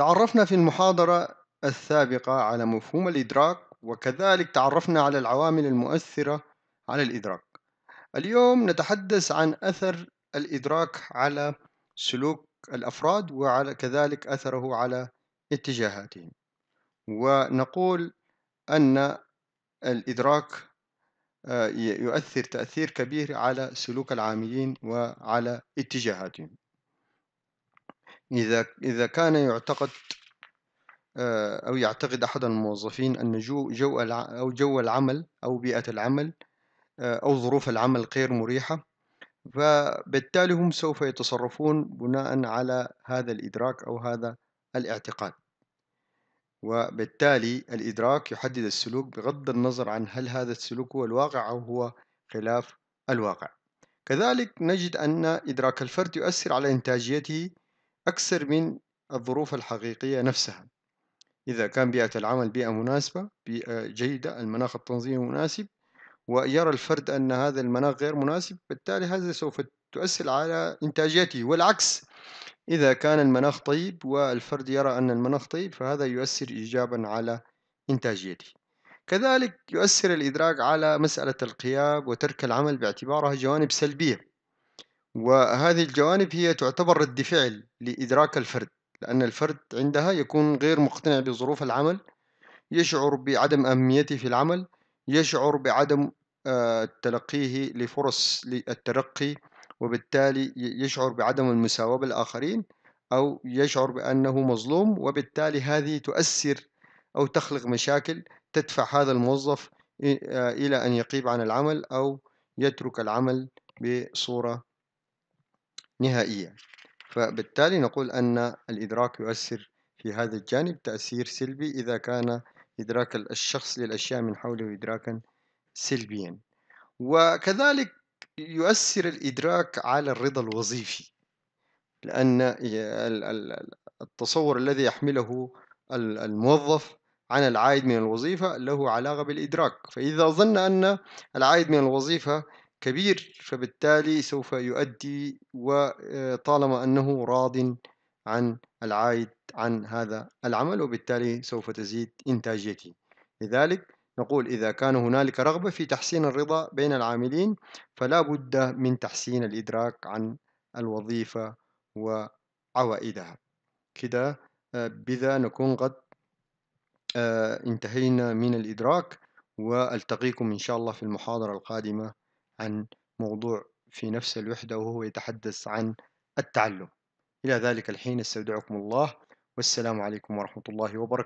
تعرفنا في المحاضرة السابقة على مفهوم الإدراك وكذلك تعرفنا على العوامل المؤثرة على الإدراك اليوم نتحدث عن أثر الإدراك على سلوك الأفراد وعلى كذلك أثره على اتجاهاتهم ونقول أن الإدراك آه، يؤثر تأثير كبير على سلوك العاملين وعلى اتجاهاتهم إذا إذا كان يعتقد آه، أو يعتقد أحد الموظفين أن جو جو أو جو العمل أو بيئة العمل آه، أو ظروف العمل غير مريحة فبالتالي هم سوف يتصرفون بناء على هذا الإدراك أو هذا الاعتقاد وبالتالي الإدراك يحدد السلوك بغض النظر عن هل هذا السلوك هو الواقع أو هو خلاف الواقع كذلك نجد أن إدراك الفرد يؤثر على إنتاجيته أكثر من الظروف الحقيقية نفسها إذا كان بيئة العمل بيئة مناسبة بيئة جيدة المناخ التنظيمي مناسب ويرى الفرد أن هذا المناخ غير مناسب بالتالي هذا سوف تؤثر على إنتاجيته والعكس إذا كان المناخ طيب والفرد يرى أن المناخ طيب فهذا يؤثر إيجابا على إنتاجيته كذلك يؤثر الإدراك على مسألة القيام وترك العمل باعتبارها جوانب سلبية وهذه الجوانب هي تعتبر رد فعل لإدراك الفرد لأن الفرد عندها يكون غير مقتنع بظروف العمل يشعر بعدم أهميته في العمل يشعر بعدم آه، تلقيه لفرص للترقي وبالتالي يشعر بعدم المساواة بالآخرين أو يشعر بأنه مظلوم وبالتالي هذه تؤثر أو تخلق مشاكل تدفع هذا الموظف آه، إلى أن يقيب عن العمل أو يترك العمل بصورة نهائيا فبالتالي نقول أن الإدراك يؤثر في هذا الجانب تأثير سلبي إذا كان إدراك الشخص للأشياء من حوله إدراكا سلبيا وكذلك يؤثر الإدراك على الرضا الوظيفي لأن التصور الذي يحمله الموظف عن العائد من الوظيفة له علاقة بالإدراك فإذا ظن أن العائد من الوظيفة كبير فبالتالي سوف يؤدي وطالما آه، أنه راض عن العائد عن هذا العمل وبالتالي سوف تزيد إنتاجيته لذلك نقول إذا كان هنالك رغبة في تحسين الرضا بين العاملين فلا بد من تحسين الإدراك عن الوظيفة وعوائدها كده آه، بذا نكون قد آه، انتهينا من الإدراك وألتقيكم إن شاء الله في المحاضرة القادمة عن موضوع في نفس الوحدة وهو يتحدث عن التعلم إلى ذلك الحين استودعكم الله والسلام عليكم ورحمة الله وبركاته